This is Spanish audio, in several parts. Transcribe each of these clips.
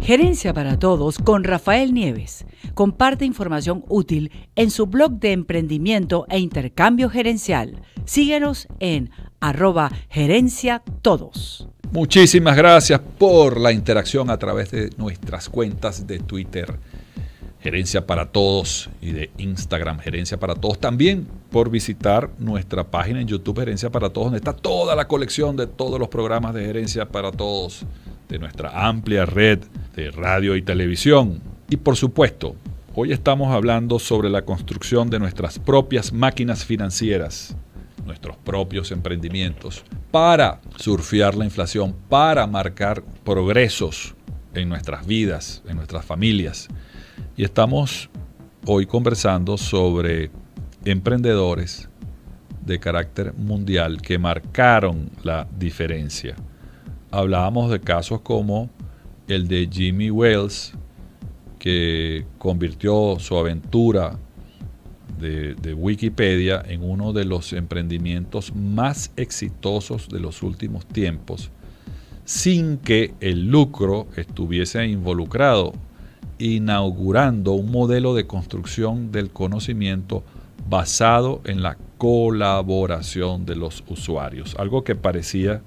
Gerencia para Todos con Rafael Nieves. Comparte información útil en su blog de emprendimiento e intercambio gerencial. Síguenos en arroba gerencia todos. Muchísimas gracias por la interacción a través de nuestras cuentas de Twitter. Gerencia para Todos y de Instagram Gerencia para Todos. También por visitar nuestra página en YouTube Gerencia para Todos, donde está toda la colección de todos los programas de Gerencia para Todos, de nuestra amplia red radio y televisión. Y por supuesto, hoy estamos hablando sobre la construcción de nuestras propias máquinas financieras, nuestros propios emprendimientos, para surfear la inflación, para marcar progresos en nuestras vidas, en nuestras familias. Y estamos hoy conversando sobre emprendedores de carácter mundial que marcaron la diferencia. Hablábamos de casos como el de Jimmy Wells, que convirtió su aventura de, de, Wikipedia en uno de los emprendimientos más exitosos de los últimos tiempos, sin que el lucro estuviese involucrado, inaugurando un modelo de construcción del conocimiento basado en la colaboración de los usuarios, algo que parecía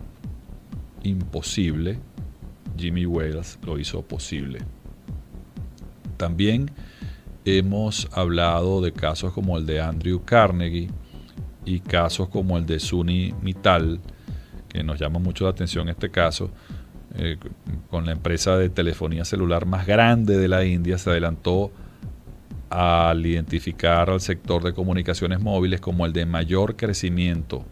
imposible Jimmy Wales lo hizo posible. También hemos hablado de casos como el de Andrew Carnegie y casos como el de SUNY Mittal, que nos llama mucho la atención este caso, eh, con la empresa de telefonía celular más grande de la India, se adelantó al identificar al sector de comunicaciones móviles como el de mayor crecimiento.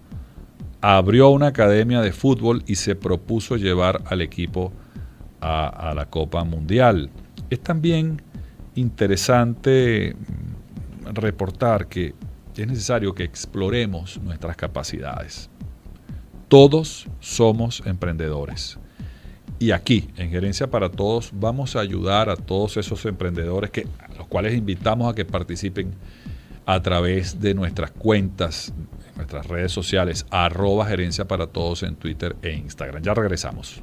Abrió una academia de fútbol y se propuso llevar al equipo a, la Copa Mundial. Es también interesante mm, reportar que es necesario que exploremos nuestras capacidades. Todos somos emprendedores. Y aquí, en Gerencia para Todos, vamos a ayudar a todos esos emprendedores que, a los cuales invitamos a que participen a través de nuestras cuentas, nuestras redes sociales, arroba gerencia para todos en Twitter e Instagram. Ya regresamos.